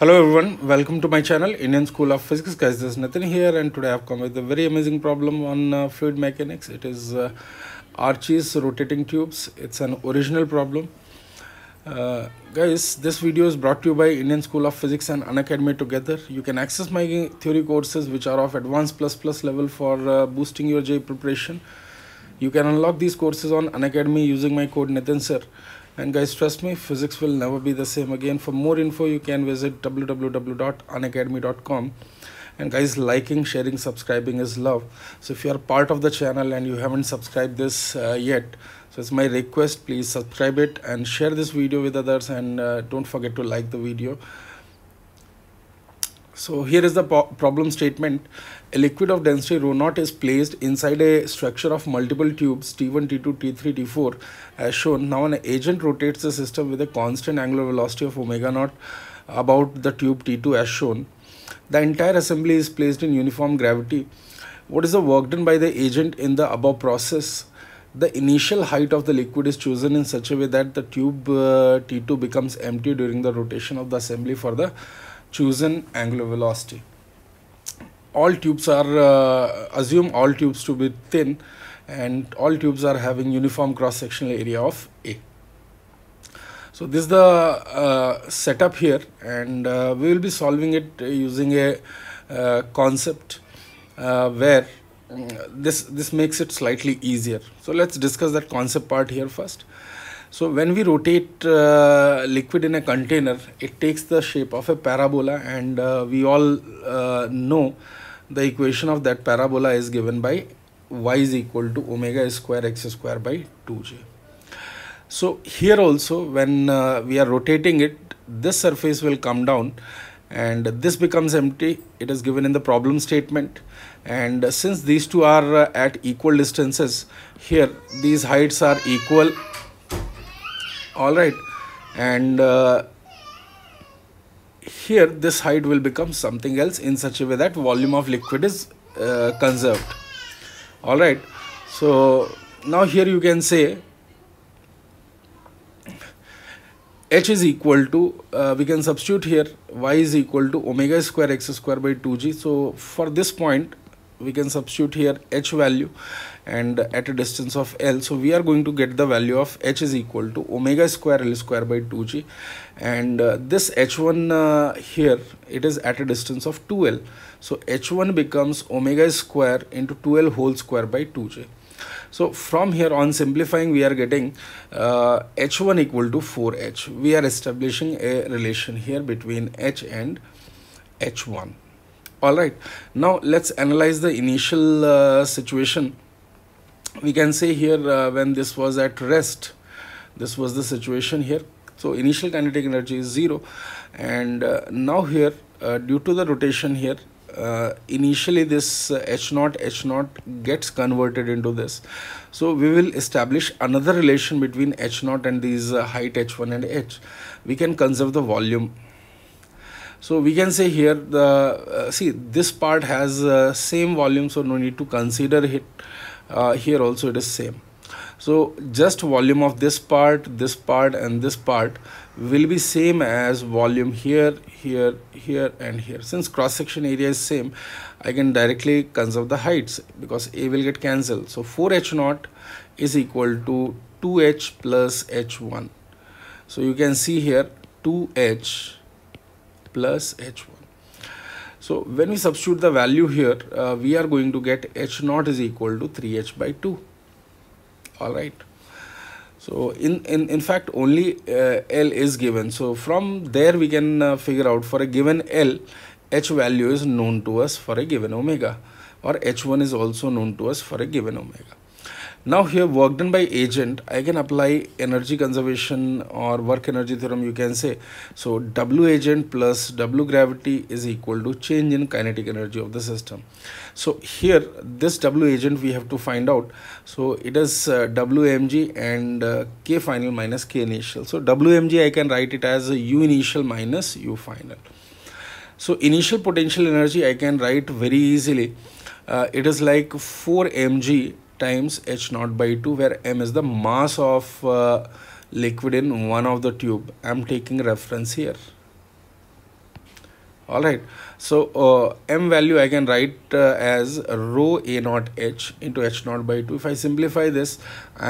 hello everyone welcome to my channel indian school of physics guys this is nathan here and today i've come with a very amazing problem on uh, fluid mechanics it is uh, arches rotating tubes it's an original problem uh, guys this video is brought to you by indian school of physics and unacademy together you can access my theory courses which are of advanced plus plus level for uh, boosting your j preparation you can unlock these courses on unacademy using my code NathanSir. sir and guys trust me physics will never be the same again for more info you can visit www.unacademy.com and guys liking sharing subscribing is love so if you are part of the channel and you haven't subscribed this uh, yet so it's my request please subscribe it and share this video with others and uh, don't forget to like the video so here is the problem statement. A liquid of density rho naught is placed inside a structure of multiple tubes T1, T2, T3, T4 as shown. Now an agent rotates the system with a constant angular velocity of omega naught about the tube T2 as shown. The entire assembly is placed in uniform gravity. What is the work done by the agent in the above process? the initial height of the liquid is chosen in such a way that the tube uh, T2 becomes empty during the rotation of the assembly for the chosen angular velocity. All tubes are, uh, assume all tubes to be thin and all tubes are having uniform cross-sectional area of A. So this is the uh, setup here and uh, we will be solving it using a uh, concept uh, where mm, this, this makes it slightly easier. So let's discuss that concept part here first. So when we rotate uh, liquid in a container, it takes the shape of a parabola and uh, we all uh, know the equation of that parabola is given by y is equal to omega square x square by 2j. So here also when uh, we are rotating it, this surface will come down and this becomes empty. It is given in the problem statement and since these two are uh, at equal distances, here these heights are equal all right and uh, here this height will become something else in such a way that volume of liquid is uh, conserved all right so now here you can say h is equal to uh, we can substitute here y is equal to omega square x square by 2g so for this point we can substitute here h value and at a distance of l so we are going to get the value of h is equal to omega square l square by 2g and uh, this h1 uh, here it is at a distance of 2l so h1 becomes omega square into 2l whole square by 2g so from here on simplifying we are getting uh, h1 equal to 4h we are establishing a relation here between h and h1 all right now let's analyze the initial uh, situation we can say here uh, when this was at rest this was the situation here so initial kinetic energy is zero and uh, now here uh, due to the rotation here uh, initially this uh, h naught h naught gets converted into this so we will establish another relation between h naught and these height h1 and h we can conserve the volume so we can say here the uh, see this part has uh, same volume so no need to consider it uh, here also it is same so just volume of this part this part and this part will be same as volume here here here and here since cross section area is same i can directly conserve the heights because a will get cancelled so 4h naught is equal to 2h plus h1 so you can see here 2h plus h1 so when we substitute the value here uh, we are going to get h0 is equal to 3h by 2 all right so in in, in fact only uh, l is given so from there we can uh, figure out for a given l h value is known to us for a given omega or h1 is also known to us for a given omega now here work done by agent i can apply energy conservation or work energy theorem you can say so w agent plus w gravity is equal to change in kinetic energy of the system so here this w agent we have to find out so it is uh, wmg and uh, k final minus k initial so wmg i can write it as u initial minus u final so initial potential energy i can write very easily uh, it is like 4 mg times h naught by 2 where m is the mass of uh, liquid in one of the tube i'm taking reference here all right so uh, m value i can write uh, as rho a naught h into h naught by 2 if i simplify this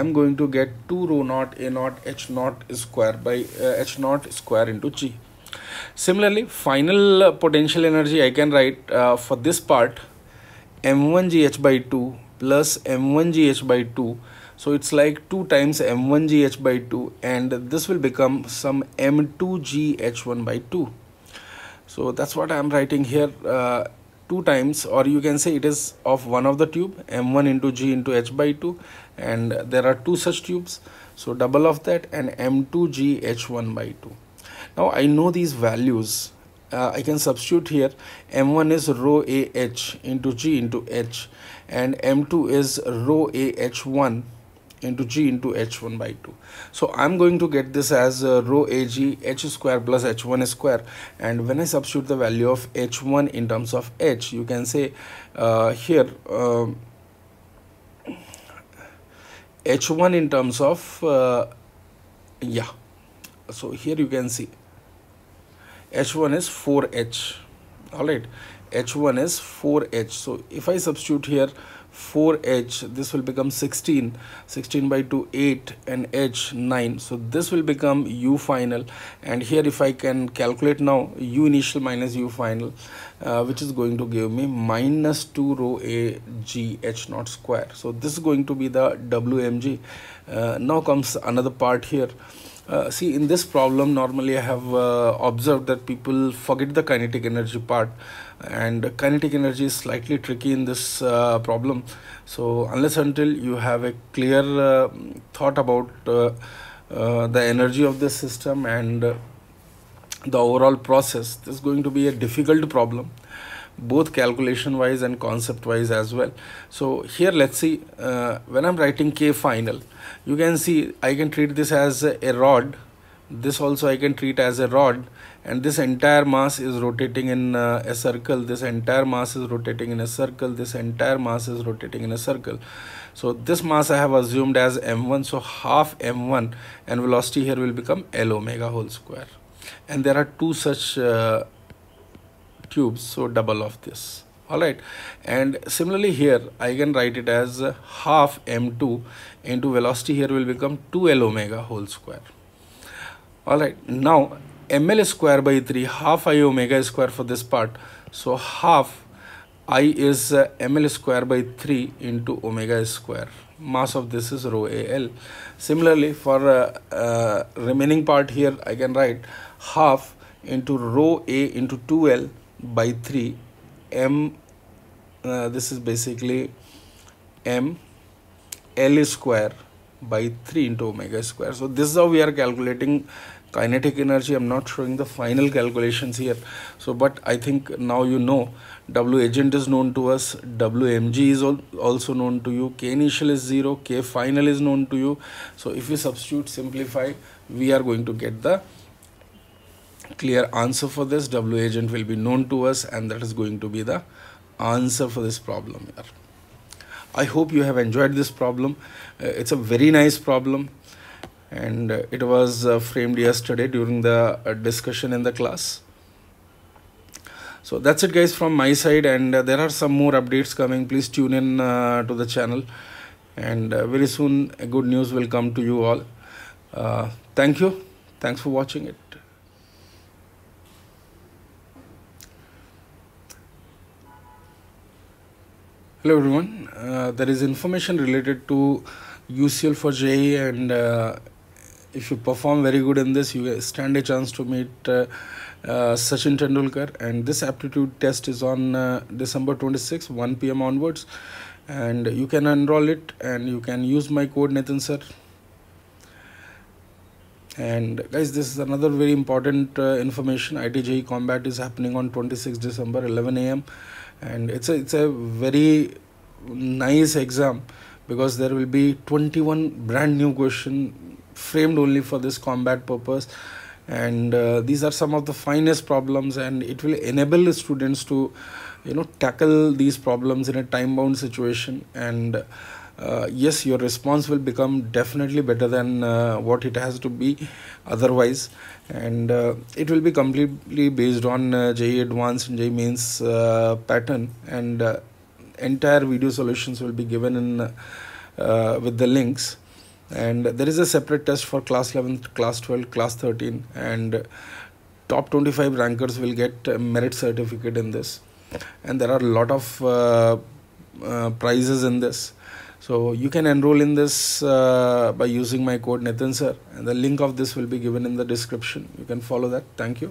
i'm going to get 2 rho naught a naught h naught square by uh, h naught square into g similarly final uh, potential energy i can write uh, for this part m1 gh by 2 plus m1gh by 2 so it's like 2 times m1gh by 2 and this will become some m2gh1 by 2 so that's what i'm writing here uh, two times or you can say it is of one of the tube m1 into g into h by 2 and there are two such tubes so double of that and m2 g h1 by 2 now i know these values uh, I can substitute here M1 is rho AH into G into H and M2 is rho AH1 into G into H1 by 2. So I'm going to get this as uh, row AG square plus H1 square and when I substitute the value of H1 in terms of H you can say uh, here um, H1 in terms of uh, yeah so here you can see h1 is 4h all right h1 is 4h so if i substitute here 4h this will become 16 16 by 2 8 and h 9 so this will become u final and here if i can calculate now u initial minus u final uh, which is going to give me minus 2 rho a g h naught square so this is going to be the wmg uh, now comes another part here uh, see in this problem normally I have uh, observed that people forget the kinetic energy part and kinetic energy is slightly tricky in this uh, problem so unless until you have a clear uh, thought about uh, uh, the energy of the system and the overall process this is going to be a difficult problem both calculation wise and concept wise as well so here let's see uh, when i'm writing k final you can see i can treat this as a rod this also i can treat as a rod and this entire mass is rotating in uh, a circle this entire mass is rotating in a circle this entire mass is rotating in a circle so this mass i have assumed as m1 so half m1 and velocity here will become l omega whole square and there are two such uh, tubes so double of this all right and similarly here i can write it as half m2 into velocity here will become 2l omega whole square all right now ml square by 3 half i omega square for this part so half i is uh, ml square by 3 into omega square mass of this is rho al similarly for uh, uh, remaining part here i can write half into rho a into 2l by 3 m uh, this is basically m l square by 3 into omega square so this is how we are calculating kinetic energy i'm not showing the final calculations here so but i think now you know w agent is known to us wmg is also known to you k initial is 0 k final is known to you so if we substitute simplify we are going to get the clear answer for this w agent will be known to us and that is going to be the answer for this problem here i hope you have enjoyed this problem uh, it's a very nice problem and uh, it was uh, framed yesterday during the uh, discussion in the class so that's it guys from my side and uh, there are some more updates coming please tune in uh, to the channel and very soon good news will come to you all thank you thanks for watching it Hello everyone, uh, there is information related to UCL for JE and uh, if you perform very good in this, you stand a chance to meet uh, uh, Sachin Tendulkar and this aptitude test is on uh, December 26, 1 pm onwards and you can enroll it and you can use my code Nathan sir. And guys, this is another very important uh, information. ITJE combat is happening on 26 December 11 am and it's a, it's a very nice exam because there will be 21 brand new question framed only for this combat purpose and uh, these are some of the finest problems and it will enable the students to you know tackle these problems in a time bound situation and uh, yes your response will become definitely better than uh, what it has to be otherwise and uh, it will be completely based on uh, JE advanced and JE mains uh, pattern and uh, entire video solutions will be given in uh, with the links and there is a separate test for class 11 class 12 class 13 and top 25 rankers will get merit certificate in this and there are a lot of prizes in this so you can enroll in this uh, by using my code Nathan sir and the link of this will be given in the description. You can follow that. Thank you.